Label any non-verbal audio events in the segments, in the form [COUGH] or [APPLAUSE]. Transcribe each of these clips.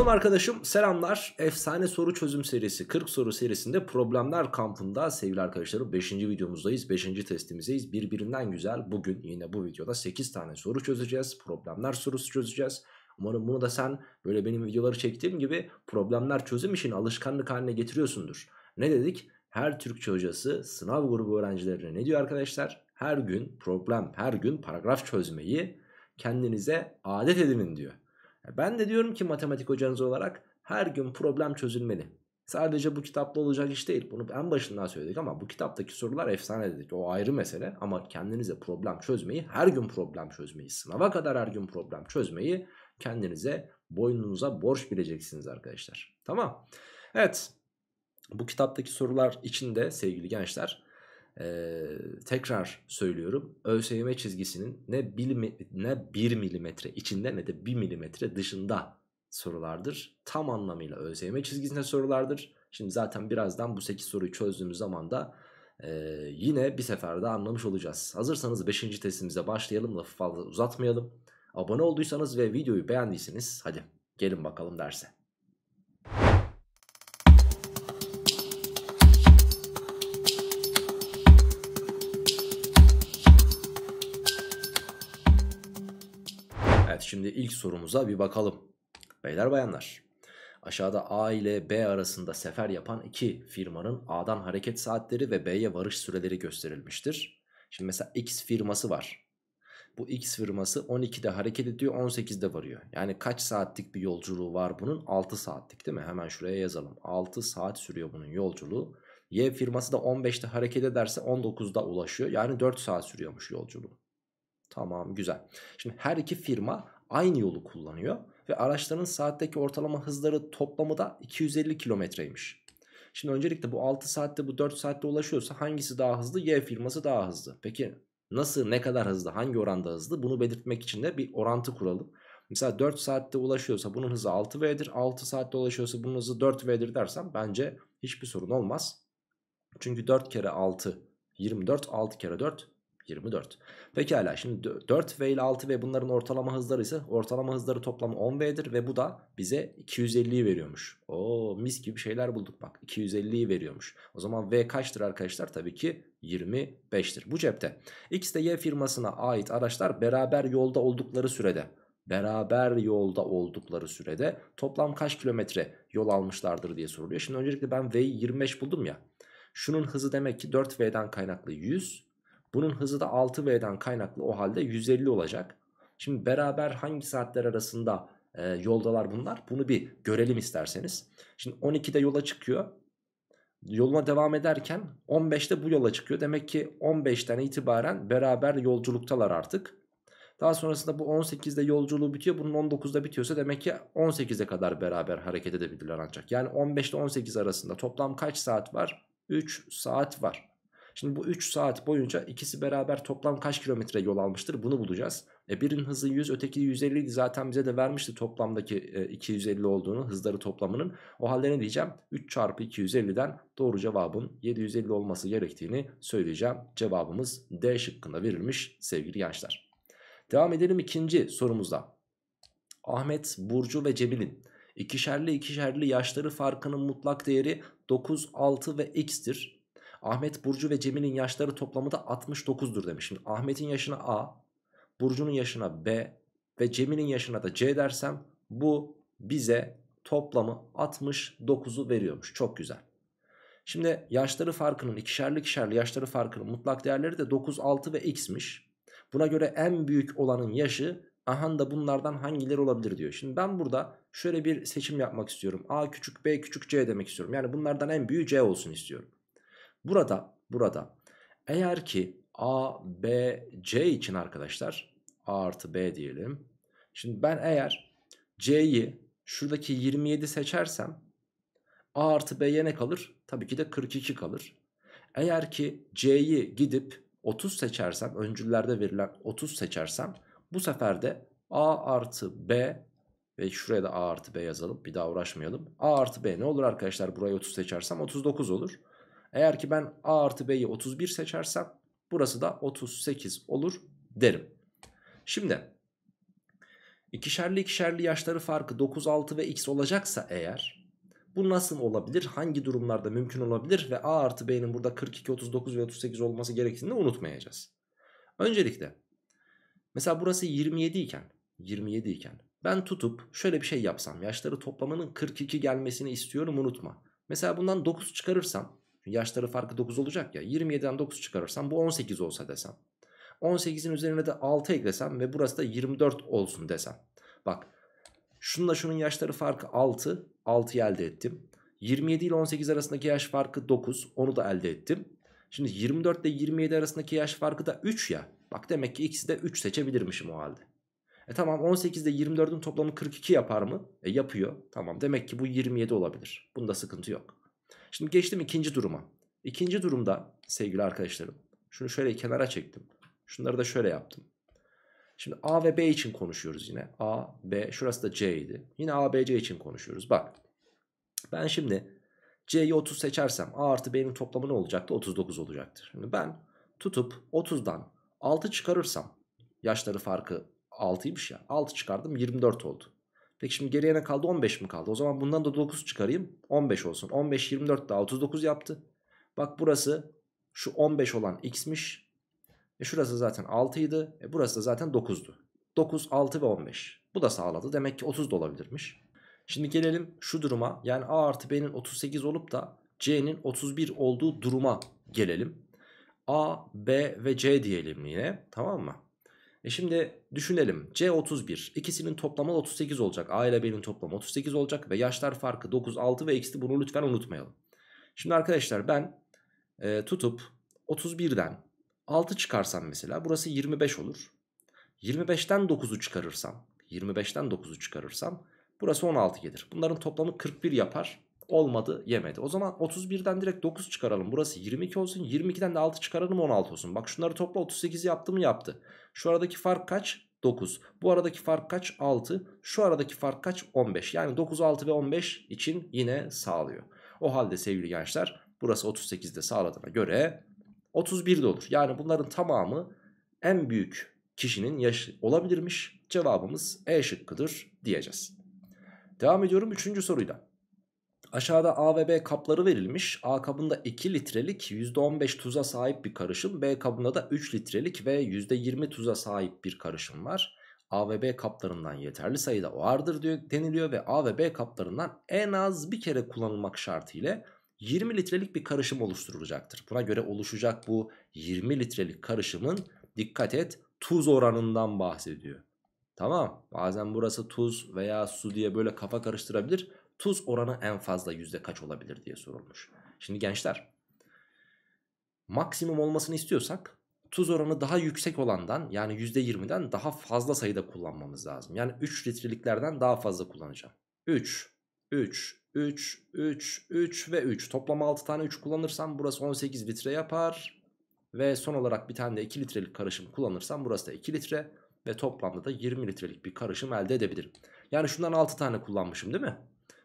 Canım arkadaşım selamlar. Efsane soru çözüm serisi 40 soru serisinde problemler kampında sevgili arkadaşlarım 5. videomuzdayız. 5. testimizdeyiz. Birbirinden güzel bugün yine bu videoda 8 tane soru çözeceğiz. Problemler sorusu çözeceğiz. Umarım bunu da sen böyle benim videoları çektiğim gibi problemler çözüm işini alışkanlık haline getiriyorsundur. Ne dedik? Her Türkçe hocası sınav grubu öğrencilerine ne diyor arkadaşlar? Her gün problem, her gün paragraf çözmeyi kendinize adet edinin diyor. Ben de diyorum ki matematik hocanız olarak her gün problem çözülmeli. Sadece bu kitapta olacak iş değil. Bunu en başından söyledik ama bu kitaptaki sorular efsane dedik. O ayrı mesele ama kendinize problem çözmeyi, her gün problem çözmeyi, sınava kadar her gün problem çözmeyi kendinize boynunuza borç bileceksiniz arkadaşlar. Tamam. Evet. Bu kitaptaki sorular içinde sevgili gençler ee, tekrar söylüyorum ÖSYM çizgisinin ne, bilimi, ne milimetre içinde ne de 1 milimetre dışında sorulardır. Tam anlamıyla ÖSYM çizgisinde sorulardır. Şimdi zaten birazdan bu 8 soruyu çözdüğümüz zaman da e, yine bir seferde anlamış olacağız. Hazırsanız 5. testimize başlayalım lafı fazla uzatmayalım. Abone olduysanız ve videoyu beğendiyseniz hadi gelin bakalım derse. Şimdi ilk sorumuza bir bakalım. Beyler bayanlar. Aşağıda A ile B arasında sefer yapan iki firmanın A'dan hareket saatleri ve B'ye varış süreleri gösterilmiştir. Şimdi mesela X firması var. Bu X firması 12'de hareket ediyor 18'de varıyor. Yani kaç saatlik bir yolculuğu var bunun? 6 saatlik değil mi? Hemen şuraya yazalım. 6 saat sürüyor bunun yolculuğu. Y firması da 15'te hareket ederse 19'da ulaşıyor. Yani 4 saat sürüyormuş yolculuğu. Tamam güzel. Şimdi her iki firma aynı yolu kullanıyor ve araçların saatteki ortalama hızları toplamı da 250 kilometreymiş. Şimdi öncelikle bu 6 saatte bu 4 saatte ulaşıyorsa hangisi daha hızlı? Y firması daha hızlı. Peki nasıl ne kadar hızlı hangi oranda hızlı bunu belirtmek için de bir orantı kuralım. Mesela 4 saatte ulaşıyorsa bunun hızı 6V'dir 6 saatte ulaşıyorsa bunun hızı 4V'dir dersem bence hiçbir sorun olmaz. Çünkü 4 kere 6 24 6 kere 4 24. Pekala şimdi 4 v ile 6 v bunların ortalama hızları ise ortalama hızları toplamı 10 v'dir ve bu da bize 250'yi veriyormuş. Oo mis gibi şeyler bulduk bak 250'yi veriyormuş. O zaman v kaçtır arkadaşlar? Tabii ki 25'tir bu cepte. X de Y firmasına ait araçlar beraber yolda oldukları sürede beraber yolda oldukları sürede toplam kaç kilometre yol almışlardır diye soruluyor. Şimdi öncelikle ben V'yi 25 buldum ya. Şunun hızı demek ki 4V'den kaynaklı 100 bunun hızı da 6V'den kaynaklı o halde 150 olacak. Şimdi beraber hangi saatler arasında e, yoldalar bunlar? Bunu bir görelim isterseniz. Şimdi 12'de yola çıkıyor. Yoluna devam ederken 15'te bu yola çıkıyor. Demek ki 15'ten itibaren beraber yolculuktalar artık. Daha sonrasında bu 18'de yolculuğu bitiyor. Bunun 19'da bitiyorsa demek ki 18'e kadar beraber hareket edebilirler ancak. Yani 15 ile 18 arasında toplam kaç saat var? 3 saat var. Şimdi bu 3 saat boyunca ikisi beraber toplam kaç kilometre yol almıştır bunu bulacağız. E birinin hızı 100 öteki 150 idi zaten bize de vermişti toplamdaki e, 250 olduğunu hızları toplamının. O halde ne diyeceğim 3 çarpı 250'den doğru cevabın 750 olması gerektiğini söyleyeceğim. Cevabımız D şıkkında verilmiş sevgili gençler. Devam edelim ikinci sorumuzda. Ahmet, Burcu ve Cemil'in ikişerli ikişerli yaşları farkının mutlak değeri 9, 6 ve x'tir. Ahmet, Burcu ve Cemil'in yaşları toplamı da 69'dur demiş. Şimdi Ahmet'in yaşına A, Burcu'nun yaşına B ve Cemil'in yaşına da C dersem bu bize toplamı 69'u veriyormuş. Çok güzel. Şimdi yaşları farkının ikişerli ikişerli yaşları farkının mutlak değerleri de 9, 6 ve x'miş. Buna göre en büyük olanın yaşı ahan da bunlardan hangileri olabilir diyor. Şimdi ben burada şöyle bir seçim yapmak istiyorum. A küçük B küçük C demek istiyorum. Yani bunlardan en büyüğü C olsun istiyorum. Burada burada eğer ki A, B, C için arkadaşlar A artı B diyelim. Şimdi ben eğer C'yi şuradaki 27 seçersem A artı B'ye ne kalır? Tabii ki de 42 kalır. Eğer ki C'yi gidip 30 seçersem öncüllerde verilen 30 seçersem bu sefer de A artı B ve şuraya da A artı B yazalım bir daha uğraşmayalım. A artı B ne olur arkadaşlar buraya 30 seçersem 39 olur. Eğer ki ben A artı B'yi 31 seçersem burası da 38 olur derim. Şimdi ikişerli ikişerli yaşları farkı 9, 6 ve x olacaksa eğer bu nasıl olabilir? Hangi durumlarda mümkün olabilir? Ve A artı B'nin burada 42, 39 ve 38 olması gerektiğini unutmayacağız. Öncelikle mesela burası 27 iken 27 iken ben tutup şöyle bir şey yapsam yaşları toplamanın 42 gelmesini istiyorum unutma. Mesela bundan 9 çıkarırsam Yaşları farkı 9 olacak ya. 27'den 9 çıkarırsam bu 18 olsa desem. 18'in üzerine de 6 eklesem ve burası da 24 olsun desem. Bak şununla şunun yaşları farkı 6. 6'yı elde ettim. 27 ile 18 arasındaki yaş farkı 9. Onu da elde ettim. Şimdi 24 ile 27 arasındaki yaş farkı da 3 ya. Bak demek ki ikisi de 3 seçebilirmişim o halde. E tamam 18 ile 24'ün toplamı 42 yapar mı? E yapıyor. Tamam demek ki bu 27 olabilir. Bunda sıkıntı yok. Şimdi geçtim ikinci duruma. İkinci durumda sevgili arkadaşlarım. Şunu şöyle kenara çektim. Şunları da şöyle yaptım. Şimdi A ve B için konuşuyoruz yine. A, B, şurası da C idi. Yine A, B, C için konuşuyoruz. Bak ben şimdi C'yi 30 seçersem A artı B'nin toplamı ne olacaktı? 39 olacaktır. Şimdi ben tutup 30'dan 6 çıkarırsam yaşları farkı 6'ymış ya 6 çıkardım 24 oldu. Peki şimdi geriye ne kaldı? 15 mi kaldı? O zaman bundan da 9 çıkarayım. 15 olsun. 15, 24 daha 39 yaptı. Bak burası şu 15 olan x'miş. E şurası zaten 6'ydı. E burası da zaten 9'du. 9, 6 ve 15. Bu da sağladı. Demek ki 30 da olabilirmiş. Şimdi gelelim şu duruma. Yani a artı b'nin 38 olup da c'nin 31 olduğu duruma gelelim. a, b ve c diyelim yine. Tamam mı? E şimdi düşünelim. C31 ikisinin toplamı 38 olacak. A ile B'nin toplamı 38 olacak ve yaşlar farkı 9, 6 ve x'ti bunu lütfen unutmayalım. Şimdi arkadaşlar ben e, tutup 31'den 6 çıkarsam mesela burası 25 olur. 25'ten 9'u çıkarırsam 25'ten 9'u çıkarırsam burası 16 gelir. Bunların toplamı 41 yapar. Olmadı yemedi. O zaman 31'den direkt 9 çıkaralım. Burası 22 olsun. 22'den de 6 çıkaralım 16 olsun. Bak şunları topla 38 yaptı mı yaptı. Şu aradaki fark kaç? 9. Bu aradaki fark kaç? 6. Şu aradaki fark kaç? 15. Yani 9, 6 ve 15 için yine sağlıyor. O halde sevgili gençler burası 38'de sağladığına göre 31'de olur. Yani bunların tamamı en büyük kişinin yaşı olabilirmiş. Cevabımız E şıkkıdır diyeceğiz. Devam ediyorum 3. soruyla. Aşağıda A ve B kapları verilmiş. A kabında 2 litrelik %15 tuza sahip bir karışım. B kabında da 3 litrelik ve %20 tuza sahip bir karışım var. A ve B kaplarından yeterli sayıda vardır deniliyor ve A ve B kaplarından en az bir kere kullanılmak şartıyla 20 litrelik bir karışım oluşturulacaktır. Buna göre oluşacak bu 20 litrelik karışımın dikkat et tuz oranından bahsediyor. Tamam bazen burası tuz veya su diye böyle kafa karıştırabilir tuz oranı en fazla yüzde kaç olabilir diye sorulmuş. Şimdi gençler maksimum olmasını istiyorsak tuz oranı daha yüksek olandan yani yüzde yirmiden daha fazla sayıda kullanmamız lazım. Yani 3 litreliklerden daha fazla kullanacağım. 3, 3, 3, 3, 3 ve 3. Toplam 6 tane 3 kullanırsam burası 18 litre yapar. Ve son olarak bir tane de 2 litrelik karışım kullanırsam burası da 2 litre. Ve toplamda da 20 litrelik bir karışım elde edebilirim. Yani şundan 6 tane kullanmışım değil mi?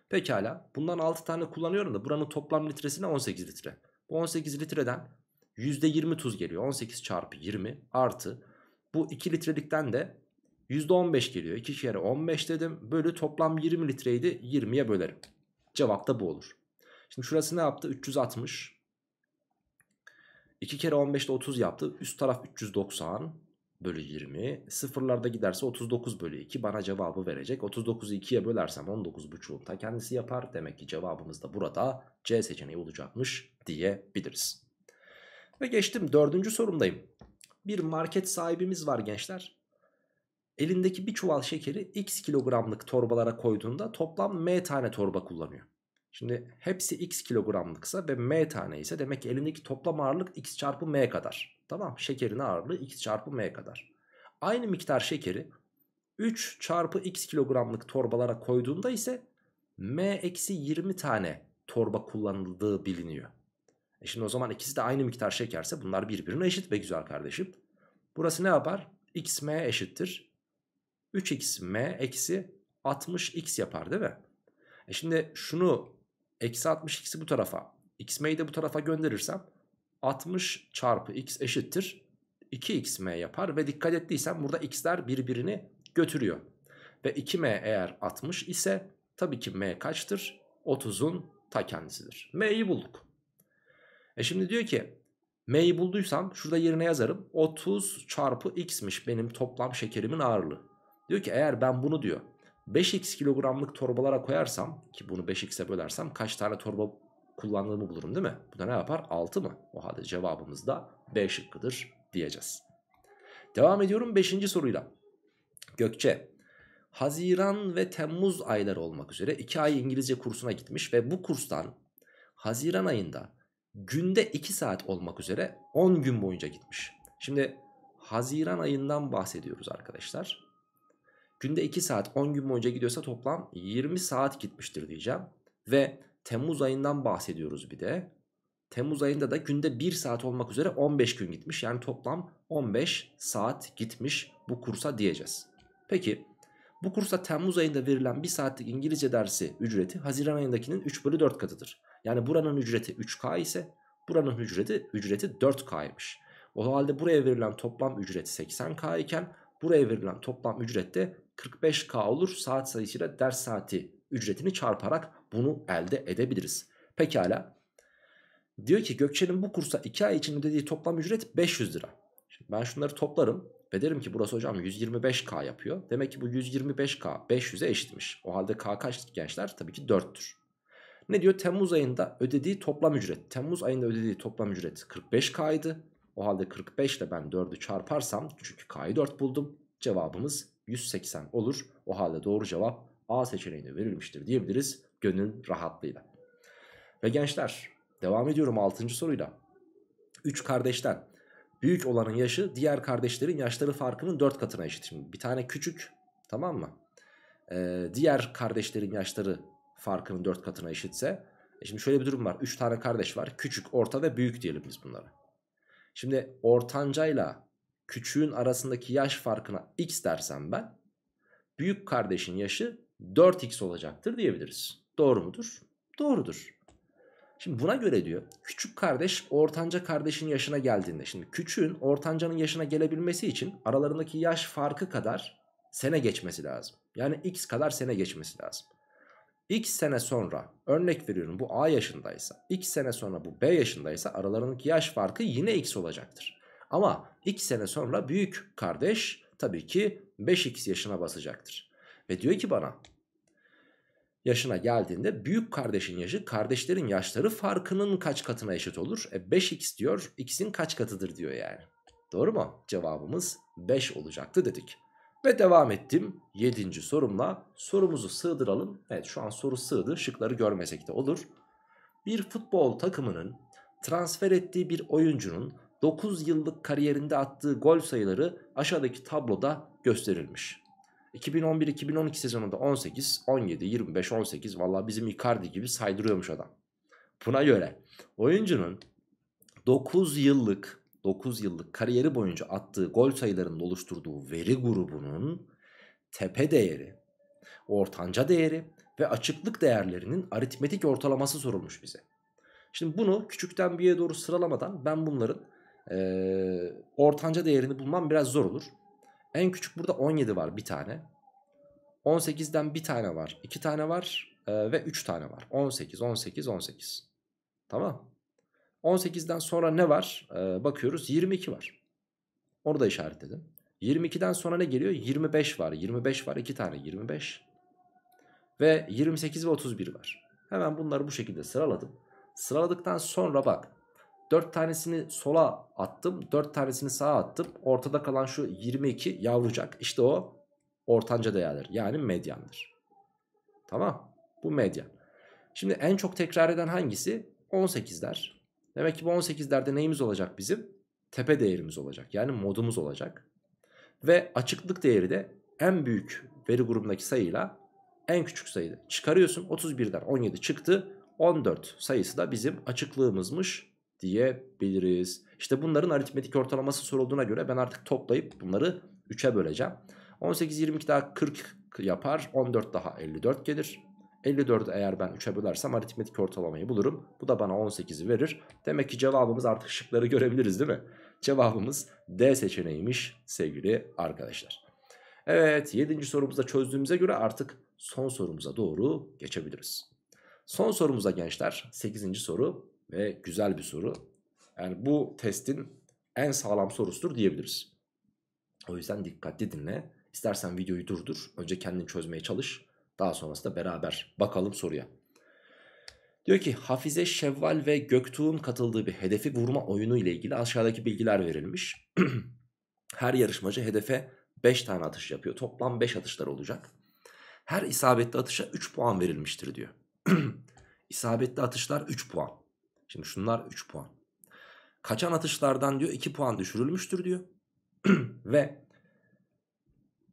Pekala bundan 6 tane kullanıyorum da buranın toplam litresi ne 18 litre. Bu 18 litreden %20 tuz geliyor. 18 çarpı 20 artı bu 2 litrelikten de %15 geliyor. 2 kere 15 dedim. Bölü toplam 20 litreydi. 20'ye bölerim. Cevap da bu olur. Şimdi şurası ne yaptı? 360. 2 kere 15 de 30 yaptı. Üst taraf 390 bölü 20. Sıfırlarda giderse 39 bölü 2 bana cevabı verecek. 39'u 2'ye bölersem 19.5'un ta kendisi yapar. Demek ki cevabımız da burada C seçeneği olacakmış diyebiliriz. Ve geçtim dördüncü sorumdayım. Bir market sahibimiz var gençler. Elindeki bir çuval şekeri x kilogramlık torbalara koyduğunda toplam m tane torba kullanıyor. Şimdi hepsi x kilogramlıksa ve m tane ise demek ki elindeki toplam ağırlık x çarpı m kadar. Tamam şekerin ağırlığı x çarpı m kadar. Aynı miktar şekeri 3 çarpı x kilogramlık torbalara koyduğunda ise m eksi 20 tane torba kullanıldığı biliniyor. E şimdi o zaman ikisi de aynı miktar şekerse bunlar birbirine eşit be güzel kardeşim. Burası ne yapar? X m eşittir. 3 m eksi 60x yapar değil mi? E şimdi şunu eksi 60x'i bu tarafa x xm'yi de bu tarafa gönderirsem 60 çarpı x eşittir 2xm yapar ve dikkat ettiysen burada x'ler birbirini götürüyor. Ve 2m eğer 60 ise tabii ki m kaçtır? 30'un ta kendisidir. m'yi bulduk. E şimdi diyor ki m'yi bulduysam şurada yerine yazarım. 30 çarpı x'miş benim toplam şekerimin ağırlığı. Diyor ki eğer ben bunu diyor 5x kilogramlık torbalara koyarsam ki bunu 5x'e bölersem kaç tane torba kullandığımı bulurum değil mi? Bu da ne yapar? 6 mı? O halde cevabımız da B şıkkıdır diyeceğiz. Devam ediyorum 5. soruyla. Gökçe, Haziran ve Temmuz ayları olmak üzere 2 ay İngilizce kursuna gitmiş ve bu kurstan Haziran ayında günde 2 saat olmak üzere 10 gün boyunca gitmiş. Şimdi Haziran ayından bahsediyoruz arkadaşlar. Günde 2 saat 10 gün boyunca gidiyorsa toplam 20 saat gitmiştir diyeceğim. Ve Temmuz ayından bahsediyoruz bir de. Temmuz ayında da günde 1 saat olmak üzere 15 gün gitmiş. Yani toplam 15 saat gitmiş bu kursa diyeceğiz. Peki bu kursa Temmuz ayında verilen 1 saatlik İngilizce dersi ücreti Haziran ayındakinin 3 bölü 4 katıdır. Yani buranın ücreti 3K ise buranın ücreti, ücreti 4K'ymış. O halde buraya verilen toplam ücret 80K iken buraya verilen toplam ücret de 45K olur. Saat sayısıyla ders saati ücretini çarparak bunu elde edebiliriz. Pekala. Diyor ki Gökçe'nin bu kursa 2 ay için ödediği toplam ücret 500 lira. Şimdi ben şunları toplarım ve derim ki burası hocam 125k yapıyor. Demek ki bu 125k 500'e eşitmiş. O halde k kaç gençler? Tabii ki 4'tür. Ne diyor? Temmuz ayında ödediği toplam ücret. Temmuz ayında ödediği toplam ücret 45k idi. O halde 45 ile ben 4'ü çarparsam çünkü k'yı 4 buldum. Cevabımız 180 olur. O halde doğru cevap A seçeneğine verilmiştir diyebiliriz gönül rahatlığıyla. Ve gençler devam ediyorum 6. soruyla. 3 kardeşten büyük olanın yaşı diğer kardeşlerin yaşları farkının 4 katına eşit. Şimdi bir tane küçük tamam mı? Ee, diğer kardeşlerin yaşları farkının 4 katına eşitse. E şimdi şöyle bir durum var. 3 tane kardeş var. Küçük, orta ve büyük diyelim biz bunları. Şimdi ortancayla küçüğün arasındaki yaş farkına x dersem ben büyük kardeşin yaşı 4x olacaktır diyebiliriz. Doğru mudur? Doğrudur. Şimdi buna göre diyor küçük kardeş ortanca kardeşin yaşına geldiğinde şimdi küçüğün ortancanın yaşına gelebilmesi için aralarındaki yaş farkı kadar sene geçmesi lazım. Yani x kadar sene geçmesi lazım. X sene sonra örnek veriyorum bu A yaşındaysa X sene sonra bu B yaşındaysa aralarındaki yaş farkı yine X olacaktır. Ama X sene sonra büyük kardeş tabii ki 5X yaşına basacaktır. Ve diyor ki bana yaşına geldiğinde büyük kardeşin yaşı kardeşlerin yaşları farkının kaç katına eşit olur? E 5x diyor x'in kaç katıdır diyor yani. Doğru mu? Cevabımız 5 olacaktı dedik. Ve devam ettim 7. sorumla sorumuzu sığdıralım. Evet şu an soru sığdı şıkları görmesek de olur. Bir futbol takımının transfer ettiği bir oyuncunun 9 yıllık kariyerinde attığı gol sayıları aşağıdaki tabloda gösterilmiş. 2011-2012 sezonunda 18, 17, 25, 18 valla bizim Icardi gibi saydırıyormuş adam. Buna göre oyuncunun 9 yıllık 9 yıllık kariyeri boyunca attığı gol sayılarının oluşturduğu veri grubunun tepe değeri, ortanca değeri ve açıklık değerlerinin aritmetik ortalaması sorulmuş bize. Şimdi bunu küçükten büyüğe doğru sıralamadan ben bunların e, ortanca değerini bulmam biraz zor olur. En küçük burada 17 var bir tane. 18'den bir tane var. 2 tane var e, ve 3 tane var. 18, 18, 18. Tamam. 18'den sonra ne var? E, bakıyoruz 22 var. Onu da işaretledim. 22'den sonra ne geliyor? 25 var. 25 var. 2 tane 25. Ve 28 ve 31 var. Hemen bunları bu şekilde sıraladım. Sıraladıktan sonra bak 4 tanesini sola attım. 4 tanesini sağa attım. Ortada kalan şu 22 yavrucak. işte o ortanca değerdir, Yani medyandır. Tamam. Bu medyan. Şimdi en çok tekrar eden hangisi? 18'ler. Demek ki bu 18'lerde neyimiz olacak bizim? Tepe değerimiz olacak. Yani modumuz olacak. Ve açıklık değeri de en büyük veri grubundaki sayıyla en küçük sayıda. Çıkarıyorsun 31'den 17 çıktı. 14 sayısı da bizim açıklığımızmış diyebiliriz. İşte bunların aritmetik ortalaması sorulduğuna göre ben artık toplayıp bunları 3'e böleceğim. 18, 22 daha 40 yapar. 14 daha 54 gelir. 54'ü eğer ben 3'e bölersem aritmetik ortalamayı bulurum. Bu da bana 18'i verir. Demek ki cevabımız artık şıkları görebiliriz değil mi? Cevabımız D seçeneğiymiş sevgili arkadaşlar. Evet 7. sorumuzda çözdüğümüze göre artık son sorumuza doğru geçebiliriz. Son sorumuza gençler 8. soru ve güzel bir soru. Yani bu testin en sağlam sorusudur diyebiliriz. O yüzden dikkatli dinle. İstersen videoyu durdur. Önce kendin çözmeye çalış. Daha sonrasında beraber bakalım soruya. Diyor ki Hafize Şevval ve Göktuğ'un katıldığı bir hedefi vurma oyunu ile ilgili aşağıdaki bilgiler verilmiş. [CLEARS THROAT] Her yarışmacı hedefe 5 tane atış yapıyor. Toplam 5 atışlar olacak. Her isabetli atışa 3 puan verilmiştir diyor. [CLEARS THROAT] İsabetli atışlar 3 puan. Şimdi şunlar 3 puan. Kaçan atışlardan diyor 2 puan düşürülmüştür diyor. [CLEARS THROAT] Ve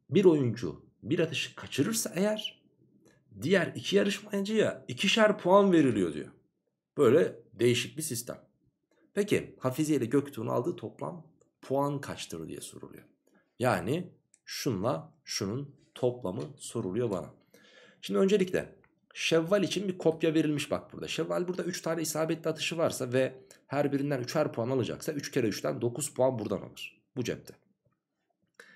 bir oyuncu bir atışı kaçırırsa eğer diğer iki yarışmacıya ikişer puan veriliyor diyor. Böyle değişik bir sistem. Peki Hafize ile Göktuğ'un aldığı toplam puan kaçtır diye soruluyor. Yani şunla şunun toplamı soruluyor bana. Şimdi öncelikle Şevval için bir kopya verilmiş bak burada. Şevval burada 3 tane isabetli atışı varsa ve her birinden 3'er puan alacaksa 3 kere 3'ten 9 puan buradan alır. Bu cepte.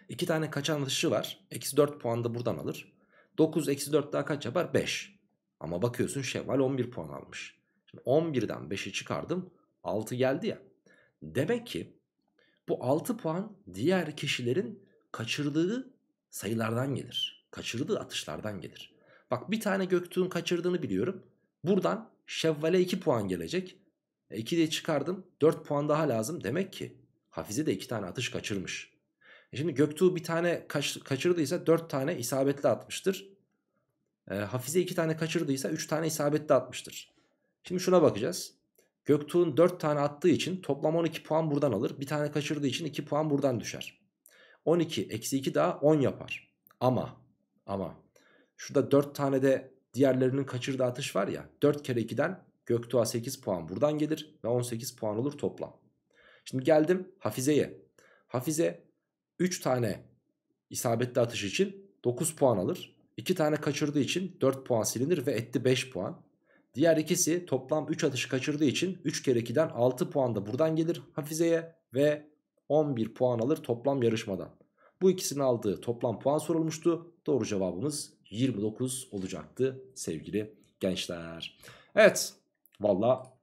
2 tane kaçan atışı var. Eksi 4 puan da buradan alır. 9 eksi 4 daha kaç yapar? 5. Ama bakıyorsun Şevval 11 puan almış. Şimdi 11'den 5'i çıkardım. 6 geldi ya. Demek ki bu 6 puan diğer kişilerin kaçırdığı sayılardan gelir. Kaçırdığı atışlardan gelir. Bak bir tane Göktuğ'un kaçırdığını biliyorum. Buradan Şevval'e 2 puan gelecek. E de çıkardım. 4 puan daha lazım. Demek ki Hafize de 2 tane atış kaçırmış. E şimdi Göktuğ bir tane kaç, kaçırdıysa 4 tane isabetli atmıştır. E, Hafize 2 tane kaçırdıysa 3 tane isabetli atmıştır. Şimdi şuna bakacağız. Göktuğ'un 4 tane attığı için toplam 12 puan buradan alır. Bir tane kaçırdığı için 2 puan buradan düşer. 12 eksi 2 daha 10 yapar. Ama ama Şurada 4 tane de diğerlerinin kaçırdığı atış var ya. 4 kere 2'den Göktuğ'a 8 puan buradan gelir ve 18 puan olur toplam. Şimdi geldim Hafize'ye. Hafize 3 tane isabetli atış için 9 puan alır. 2 tane kaçırdığı için 4 puan silinir ve etti 5 puan. Diğer ikisi toplam 3 atışı kaçırdığı için 3 kere 2'den 6 puan da buradan gelir Hafize'ye ve 11 puan alır toplam yarışmadan. Bu ikisinin aldığı toplam puan sorulmuştu. Doğru cevabımız 29 olacaktı sevgili gençler. Evet valla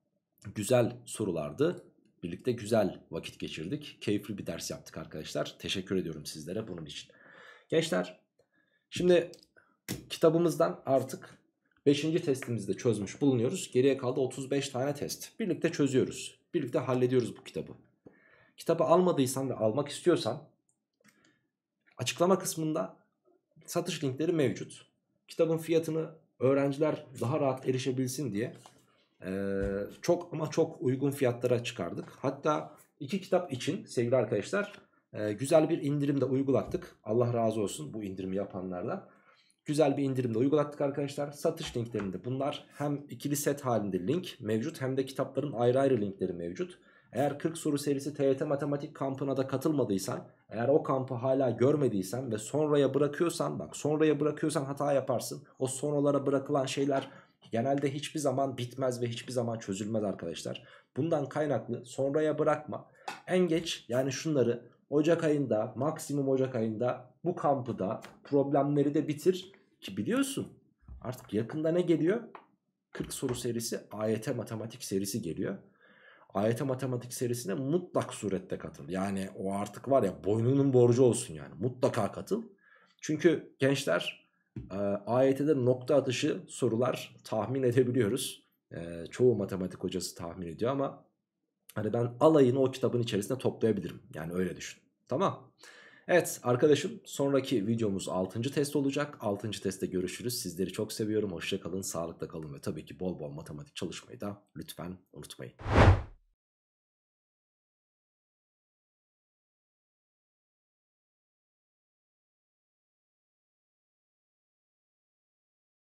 güzel sorulardı. Birlikte güzel vakit geçirdik. Keyifli bir ders yaptık arkadaşlar. Teşekkür ediyorum sizlere bunun için. Gençler şimdi kitabımızdan artık 5. testimizde çözmüş bulunuyoruz. Geriye kaldı 35 tane test. Birlikte çözüyoruz. Birlikte hallediyoruz bu kitabı. Kitabı almadıysan ve almak istiyorsan açıklama kısmında satış linkleri mevcut. Kitabın fiyatını öğrenciler daha rahat erişebilsin diye e, çok ama çok uygun fiyatlara çıkardık. Hatta iki kitap için sevgili arkadaşlar e, güzel bir indirim de uygulattık. Allah razı olsun bu indirimi yapanlarla. Güzel bir indirim de uygulattık arkadaşlar. Satış linklerinde bunlar hem ikili set halinde link mevcut hem de kitapların ayrı ayrı linkleri mevcut. Eğer 40 soru serisi TYT matematik kampına da katılmadıysan, eğer o kampı hala görmediysen ve sonraya bırakıyorsan, bak sonraya bırakıyorsan hata yaparsın. O sonralara bırakılan şeyler genelde hiçbir zaman bitmez ve hiçbir zaman çözülmez arkadaşlar. Bundan kaynaklı sonraya bırakma. En geç yani şunları Ocak ayında, maksimum Ocak ayında bu kampı da problemleri de bitir ki biliyorsun artık yakında ne geliyor? 40 soru serisi AYT matematik serisi geliyor. AYT matematik serisine mutlak surette katıl. Yani o artık var ya boynunun borcu olsun yani mutlaka katıl. Çünkü gençler e, AYT'de nokta atışı sorular tahmin edebiliyoruz. E, çoğu matematik hocası tahmin ediyor ama hani ben alayını o kitabın içerisinde toplayabilirim. Yani öyle düşün. Tamam. Evet arkadaşım sonraki videomuz 6. test olacak. 6. testte görüşürüz. Sizleri çok seviyorum. Hoşçakalın, sağlıkla kalın ve tabii ki bol bol matematik çalışmayı da lütfen unutmayın.